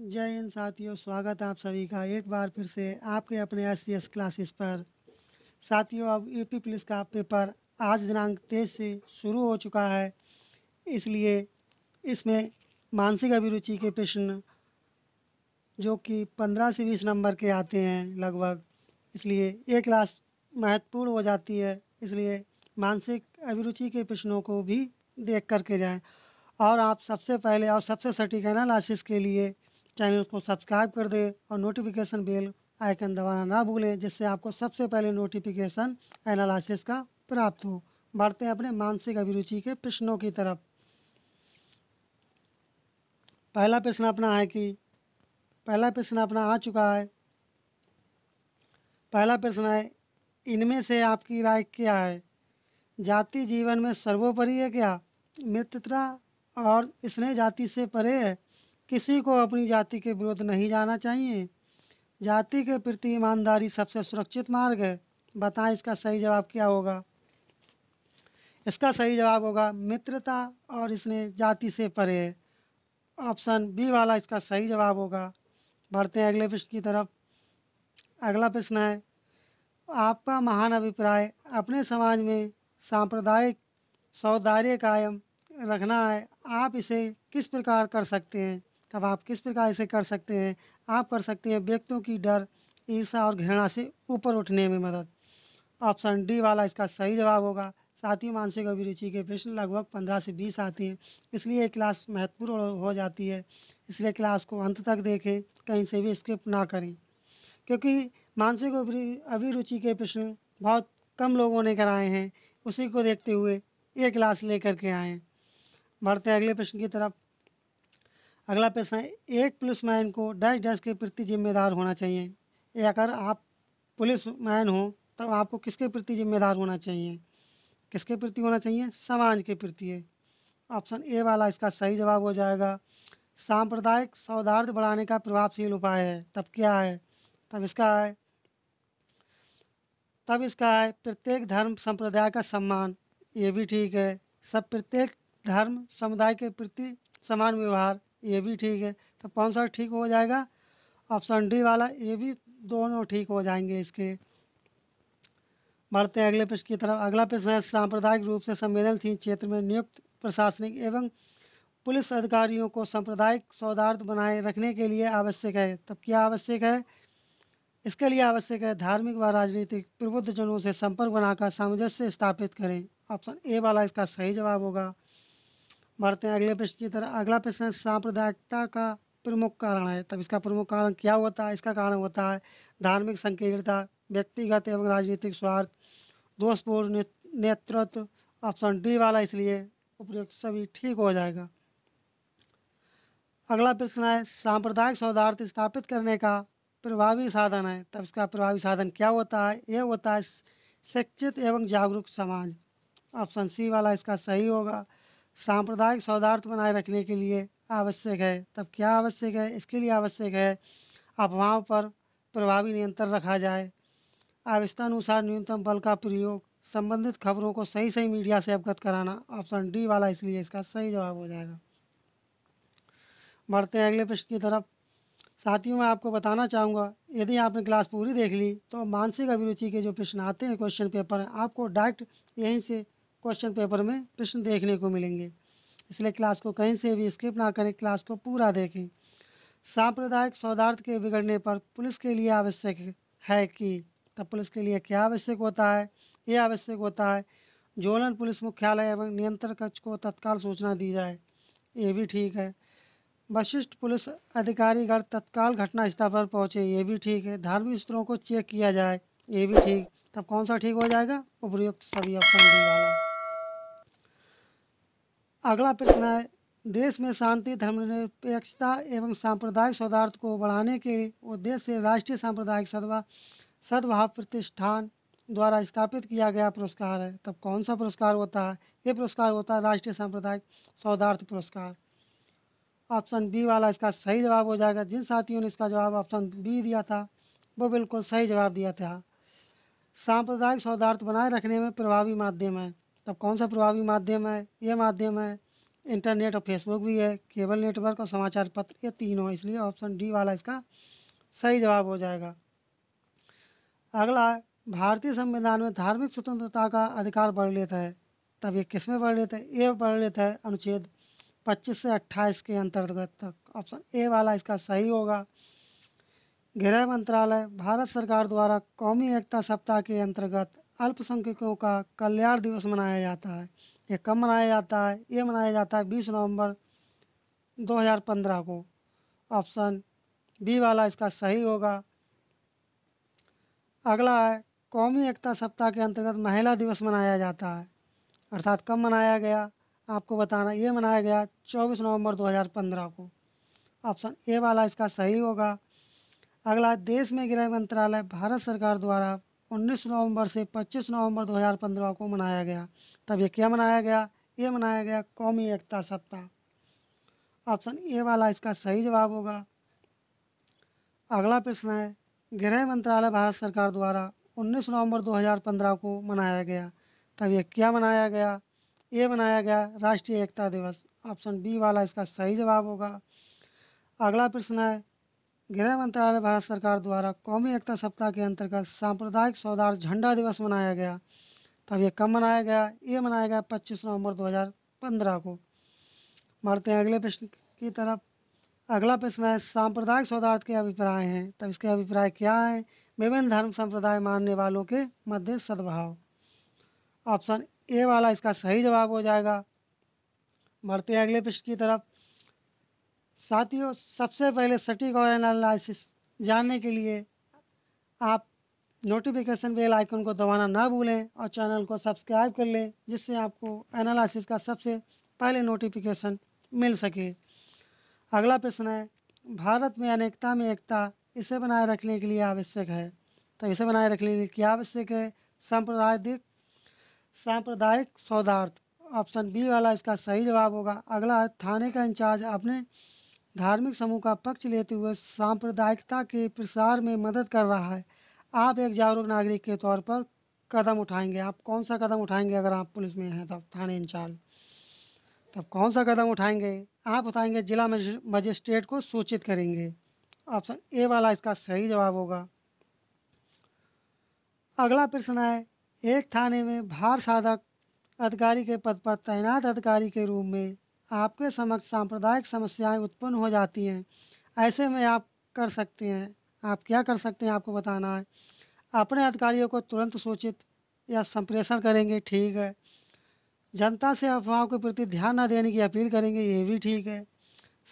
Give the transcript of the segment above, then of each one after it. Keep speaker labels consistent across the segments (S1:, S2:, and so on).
S1: जय हिंद साथियों स्वागत आप सभी का एक बार फिर से आपके अपने एस सी एस क्लासेस पर साथियों अब यूपी पुलिस का पेपर आज दिनांक तेईस से शुरू हो चुका है इसलिए इसमें मानसिक अभिरुचि के प्रश्न जो कि पंद्रह से बीस नंबर के आते हैं लगभग इसलिए ये क्लास महत्वपूर्ण हो जाती है इसलिए मानसिक अभिरुचि के प्रश्नों को भी देख करके जाएं और आप सबसे पहले और सबसे सटीक एनालिसिस के लिए चैनल को सब्सक्राइब कर दें और नोटिफिकेशन बेल आइकन दबाना ना भूलें जिससे आपको सबसे पहले नोटिफिकेशन एनालिसिस का प्राप्त हो बढ़ते हैं अपने मानसिक अभिरुचि के प्रश्नों की तरफ पहला प्रश्न अपना है कि पहला प्रश्न अपना आ चुका है पहला प्रश्न है इनमें से आपकी राय क्या है जाति जीवन में सर्वोपरि है क्या मित्रता और स्नेह जाति से परे है किसी को अपनी जाति के विरुद्ध नहीं जाना चाहिए जाति के प्रति ईमानदारी सबसे सुरक्षित मार्ग है बताएं इसका सही जवाब क्या होगा इसका सही जवाब होगा मित्रता और इसने जाति से परे है ऑप्शन बी वाला इसका सही जवाब होगा बढ़ते हैं अगले प्रश्न की तरफ अगला प्रश्न है आपका महान अभिप्राय अपने समाज में सांप्रदायिक सौदार्य कायम रखना है आप इसे किस प्रकार कर सकते हैं तब आप किस प्रकार इसे कर सकते हैं आप कर सकते हैं व्यक्तियों की डर ईर्षा और घृणा से ऊपर उठने में मदद ऑप्शन डी वाला इसका सही जवाब होगा साथ ही मानसिक अभिरुचि के प्रश्न लगभग पंद्रह से बीस आते हैं इसलिए क्लास महत्वपूर्ण हो जाती है इसलिए क्लास को अंत तक देखें कहीं से भी स्किप ना करें क्योंकि मानसिक अभिरुचि के प्रश्न बहुत कम लोगों ने कराए हैं उसी को देखते हुए ये क्लास लेकर के आए बढ़ते अगले प्रश्न की तरफ अगला प्रश्न है एक पुलिस मैन को डैश डैश के प्रति जिम्मेदार होना चाहिए अगर आप पुलिस मैन हो तब आपको किसके प्रति जिम्मेदार होना चाहिए किसके प्रति होना चाहिए समाज के प्रति है ऑप्शन ए वाला इसका सही जवाब हो जाएगा सांप्रदायिक सौहार्द बढ़ाने का प्रभावशील उपाय है तब क्या है तब इसका है तब इसका है प्रत्येक धर्म संप्रदाय का सम्मान ये भी ठीक है सब प्रत्येक धर्म समुदाय के प्रति समान व्यवहार ये भी ठीक है तो कौन सा ठीक हो जाएगा ऑप्शन डी वाला ये भी दोनों ठीक हो जाएंगे इसके बढ़ते हैं अगले प्रश्न की तरफ अगला प्रश्न है सांप्रदायिक रूप से संवेदनशील क्षेत्र में नियुक्त प्रशासनिक एवं पुलिस अधिकारियों को सांप्रदायिक सौदार्थ बनाए रखने के लिए आवश्यक है तब क्या आवश्यक है इसके लिए आवश्यक है धार्मिक व राजनीतिक प्रबुद्धजनों से संपर्क बनाकर सामंजस्य स्थापित करें ऑप्शन ए वाला इसका सही जवाब होगा बढ़ते हैं अगले प्रश्न की तरह अगला प्रश्न सांप्रदायिकता का प्रमुख कारण है तब इसका प्रमुख कारण क्या होता है इसका कारण होता है धार्मिक संकीर्णता व्यक्तिगत एवं राजनीतिक स्वार्थ दोषपूर्ण नेतृत्व ऑप्शन डी वाला इसलिए उपयुक्त सभी ठीक हो जाएगा अगला प्रश्न है सांप्रदायिक सौदार्थ स्थापित करने का प्रभावी साधन है तब इसका प्रभावी साधन क्या होता है यह होता है शिक्षित एवं जागरूक समाज ऑप्शन सी वाला इसका सही होगा सांप्रदायिक सौदार्थ बनाए रखने के लिए आवश्यक है तब क्या आवश्यक है इसके लिए आवश्यक है अफवाहों पर प्रभावी नियंत्रण रखा जाए आवश्यकतानुसार न्यूनतम बल का प्रयोग संबंधित खबरों को सही सही मीडिया से अवगत कराना ऑप्शन डी वाला इसलिए इसका सही जवाब हो जाएगा बढ़ते हैं अगले प्रश्न की तरफ साथियों मैं आपको बताना चाहूँगा यदि आपने क्लास पूरी देख ली तो मानसिक अभिरुचि के जो प्रश्न आते हैं क्वेश्चन पेपर हैं आपको डायरेक्ट यहीं से क्वेश्चन पेपर में प्रश्न देखने को मिलेंगे इसलिए क्लास को कहीं से भी स्किप ना करें क्लास को पूरा देखें सांप्रदायिक सौदार्थ के बिगड़ने पर पुलिस के लिए आवश्यक है कि तब पुलिस के लिए क्या आवश्यक होता है ये आवश्यक होता है जोलन पुलिस मुख्यालय एवं नियंत्रण कक्ष को तत्काल सूचना दी जाए ये भी ठीक है वशिष्ठ पुलिस अधिकारीगढ़ तत्काल घटना स्थल पर पहुँचे ये भी ठीक है धार्मिक स्थलों को चेक किया जाए ये भी ठीक तब कौन सा ठीक हो जाएगा उपयुक्त सभी ऑप्शन दी वाला अगला प्रश्न है देश में शांति धर्मनिरपेक्षता एवं सांप्रदायिक सौदार्थ को बढ़ाने के उद्देश्य से राष्ट्रीय सांप्रदायिक सद्भा सद्भाव प्रतिष्ठान द्वारा स्थापित किया गया पुरस्कार है तब कौन सा पुरस्कार होता है ये पुरस्कार होता है राष्ट्रीय सांप्रदायिक सौदार्थ पुरस्कार ऑप्शन बी वाला इसका सही जवाब हो जाएगा जिन साथियों ने इसका जवाब ऑप्शन बी दिया था वो बिल्कुल सही जवाब दिया था सांप्रदायिक सौदार्थ बनाए रखने में प्रभावी माध्यम है तब तो कौन सा प्रभावी माध्यम है ये माध्यम है इंटरनेट और फेसबुक भी है केबल नेटवर्क और समाचार पत्र ये तीनों इसलिए ऑप्शन डी वाला इसका सही जवाब हो जाएगा अगला भारतीय संविधान में धार्मिक स्वतंत्रता का अधिकार बढ़ लेता है तब ये किस में लेता है ये लेता है अनुच्छेद 25 से 28 के अंतर्गत तक ऑप्शन ए वाला इसका सही होगा गृह मंत्रालय भारत सरकार द्वारा कौमी एकता सप्ताह के अंतर्गत अल्पसंख्यकों का कल्याण दिवस मनाया जाता है ये कब मनाया जाता है ये मनाया जाता है बीस नवंबर 2015 को ऑप्शन बी वाला इसका सही होगा अगला है कौमी एकता सप्ताह के अंतर्गत महिला दिवस मनाया जाता है अर्थात कब मनाया गया आपको बताना ये मनाया गया 24 नवंबर 2015 को ऑप्शन ए वाला इसका सही होगा अगला देश में गृह मंत्रालय भारत सरकार द्वारा 19 नवंबर से 25 नवंबर 2015 को मनाया गया तब ये क्या मनाया गया ये मनाया गया कौमी एकता सप्ताह ऑप्शन ए वाला इसका सही जवाब होगा अगला प्रश्न है गृह मंत्रालय भारत सरकार द्वारा 19 नवंबर 2015 को मनाया गया तब ये क्या मनाया गया ये मनाया गया राष्ट्रीय एकता दिवस ऑप्शन बी वाला इसका सही जवाब होगा अगला प्रश्न है गृह मंत्रालय भारत सरकार द्वारा कौमी एकता सप्ताह के अंतर्गत सांप्रदायिक सौदार झंडा दिवस मनाया गया तब ये कब मनाया गया ये मनाया गया पच्चीस नवंबर 2015 को मारते हैं अगले प्रश्न की तरफ अगला प्रश्न है सांप्रदायिक सौदार्थ के अभिप्राय हैं तब इसके अभिप्राय क्या हैं विभिन्न धर्म संप्रदाय मानने वालों के मध्य सद्भाव ऑप्शन ए वाला इसका सही जवाब हो जाएगा बढ़ते हैं अगले प्रश्न की तरफ साथियों सबसे पहले सटीक और एनालिसिस जानने के लिए आप नोटिफिकेशन बेल आइकन को दबाना ना भूलें और चैनल को सब्सक्राइब कर लें जिससे आपको एनालिसिस का सबसे पहले नोटिफिकेशन मिल सके अगला प्रश्न है भारत में अनेकता में एकता इसे बनाए रखने के लिए आवश्यक है तो इसे बनाए रखने के लिए क्या आवश्यक है सांप्रदायिक सांप्रदायिक सौदार्थ ऑप्शन बी वाला इसका सही जवाब होगा अगला है थाने का इंचार्ज अपने धार्मिक समूह का पक्ष लेते हुए सांप्रदायिकता के प्रसार में मदद कर रहा है आप एक जागरूक नागरिक के तौर पर कदम उठाएंगे आप कौन सा कदम उठाएंगे अगर आप पुलिस में हैं तब थाने इंचार्ज तब कौन सा कदम उठाएंगे आप उठाएंगे जिला मजिस्ट्रेट को सूचित करेंगे ऑप्शन ए वाला इसका सही जवाब होगा अगला प्रश्न है एक थाने में भार साधक अधिकारी के पद पर तैनात अधिकारी के रूप में आपके समक्ष सांप्रदायिक समस्याएं उत्पन्न हो जाती हैं ऐसे में आप कर सकते हैं आप क्या कर सकते हैं आपको बताना है अपने अधिकारियों को तुरंत सूचित या संप्रेषण करेंगे ठीक है जनता से अफवाहों के प्रति ध्यान न देने की अपील करेंगे ये भी ठीक है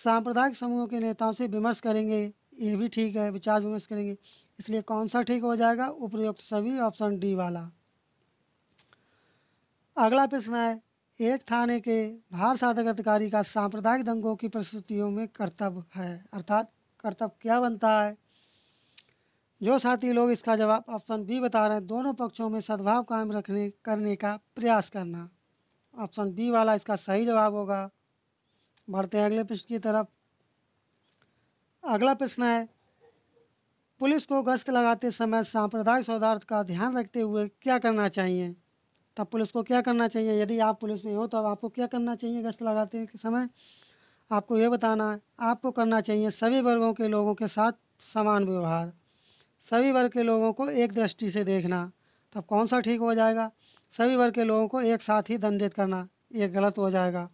S1: सांप्रदायिक समूहों के नेताओं से विमर्श करेंगे ये भी ठीक है विचार विमर्श करेंगे इसलिए कौन सा ठीक हो जाएगा उपयुक्त सभी ऑप्शन डी वाला अगला प्रश्न है एक थाने के भार साधक अधिकारी का सांप्रदायिक दंगों की परिस्थितियों में कर्तव्य है अर्थात कर्तव्य क्या बनता है जो साथी लोग इसका जवाब ऑप्शन बी बता रहे हैं दोनों पक्षों में सद्भाव कायम रखने करने का प्रयास करना ऑप्शन बी वाला इसका सही जवाब होगा बढ़ते हैं अगले प्रश्न की तरफ अगला प्रश्न है पुलिस को गश्त लगाते समय सांप्रदायिक सौहार्द का ध्यान रखते हुए क्या करना चाहिए तब पुलिस को क्या करना चाहिए यदि आप पुलिस में हो तो आपको क्या करना चाहिए गश्त लगाते के समय आपको ये बताना है आपको करना चाहिए सभी वर्गों के लोगों के साथ समान व्यवहार सभी वर्ग के लोगों को एक दृष्टि से देखना तब कौन सा ठीक हो जाएगा सभी वर्ग के लोगों को एक साथ ही दंडित करना ये गलत हो जाएगा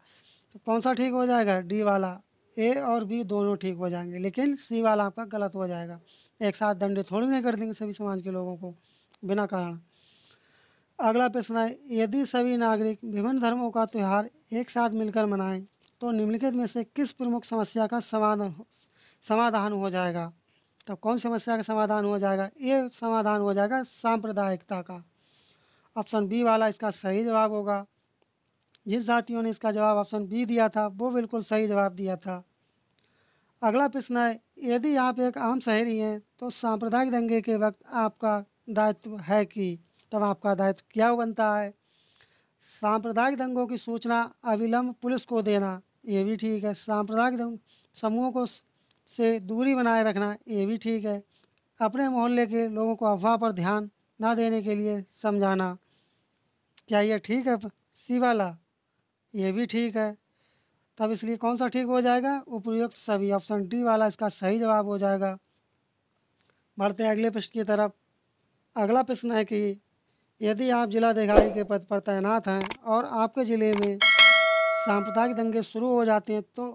S1: तो कौन सा ठीक हो जाएगा डी वाला ए और बी दोनों ठीक हो जाएंगे लेकिन सी वाला आपका गलत हो जाएगा एक साथ दंडित थोड़ी नहीं कर देंगे सभी समाज के लोगों को बिना कारण अगला प्रश्न है यदि सभी नागरिक विभिन्न धर्मों का त्यौहार एक साथ मिलकर मनाएं तो निम्नलिखित में से किस प्रमुख समस्या का समाधान समाधान हो जाएगा तब तो कौन समस्या का समाधान हो जाएगा ये समाधान हो जाएगा सांप्रदायिकता का ऑप्शन बी वाला इसका सही जवाब होगा जिन साथियों ने इसका जवाब ऑप्शन बी दिया था वो बिल्कुल सही जवाब दिया था अगला प्रश्न है यदि आप एक आम शहरी हैं तो सांप्रदायिक दंगे के वक्त आपका दायित्व है कि तब आपका दायित्व क्या बनता है सांप्रदायिक दंगों की सूचना अविलंब पुलिस को देना ये भी ठीक है सांप्रदायिक दंग समूहों को से दूरी बनाए रखना ये भी ठीक है अपने मोहल्ले के लोगों को अफवाह पर ध्यान ना देने के लिए समझाना क्या ये ठीक है सी वाला ये भी ठीक है तब इसलिए कौन सा ठीक हो जाएगा उपयुक्त सभी ऑप्शन डी वाला इसका सही जवाब हो जाएगा बढ़ते हैं अगले प्रश्न की तरफ अगला प्रश्न है कि यदि आप जिलाधिकारी के पद पर तैनात हैं और आपके ज़िले में सांप्रदायिक दंगे शुरू हो जाते हैं तो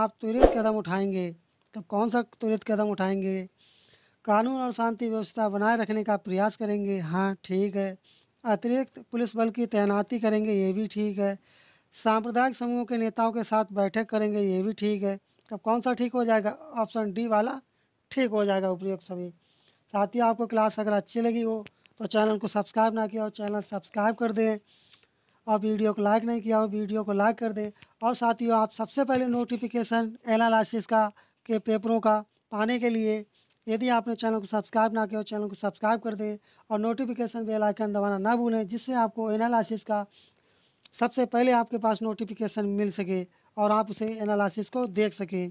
S1: आप त्वरित कदम उठाएंगे तो कौन सा त्वरित कदम उठाएंगे कानून और शांति व्यवस्था बनाए रखने का प्रयास करेंगे हाँ ठीक है अतिरिक्त पुलिस बल की तैनाती करेंगे ये भी ठीक है सांप्रदायिक समूहों के नेताओं के साथ बैठक करेंगे ये भी ठीक है तब तो कौन सा ठीक हो जाएगा ऑप्शन डी वाला ठीक हो जाएगा उपयुक्त सभी साथियों आपको क्लास अगर अच्छी लगी हो तो चैनल को सब्सक्राइब ना किया हो चैनल सब्सक्राइब कर दें और वीडियो को लाइक नहीं किया हो वीडियो को लाइक कर दें और साथियों आप सबसे पहले नोटिफिकेशन एनालिसिस का के पेपरों का पाने के लिए यदि आपने चैनल को सब्सक्राइब ना किया हो चैनल को सब्सक्राइब कर दें और नोटिफिकेशन बेल आइकन दबाना ना भूलें जिससे आपको एनालिसिस का सबसे पहले आपके पास नोटिफिकेशन मिल सके और आप उसे एनालिसिस को देख सकें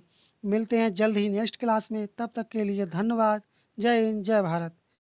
S1: मिलते हैं जल्द ही नेक्स्ट क्लास में तब तक के लिए धन्यवाद जय हिंद जय भारत